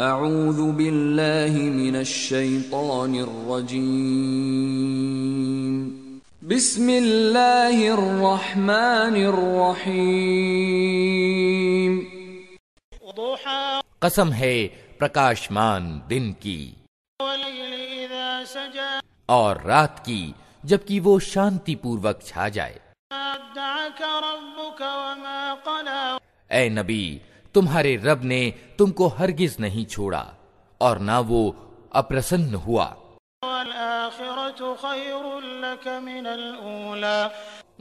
أعوذ بالله من الشيطان الرجيم بسم الله الرحمن الرحيم قسم ہے پرکاشمان دن کی اور رات کی جبکہ وہ شانتی پوروک چھا جائے اے نبی तुम्हारे रब ने तुमको हरगिज नहीं छोड़ा और ना वो अप्रसन्न हुआ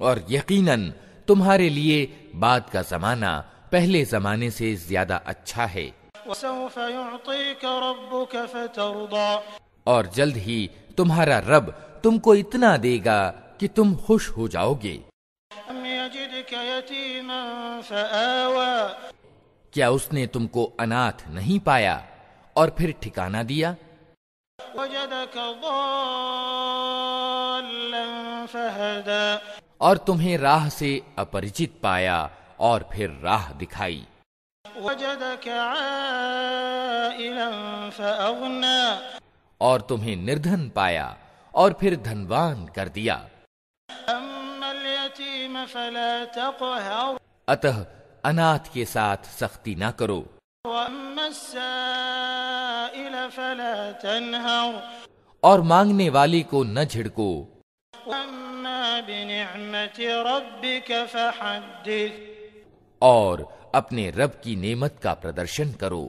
और यकीनन तुम्हारे लिए बाद का जमाना पहले जमाने से ज्यादा अच्छा है और जल्द ही तुम्हारा रब तुमको इतना देगा कि तुम खुश हो जाओगे क्या उसने तुमको अनाथ नहीं पाया और फिर ठिकाना दिया और तुम्हें राह से अपरिचित पाया और फिर राह दिखाई और तुम्हें निर्धन पाया और फिर धनवान कर दिया अतः अनाथ के साथ सख्ती ना करो और मांगने वाली को न झिड़को और अपने रब की नेमत का प्रदर्शन करो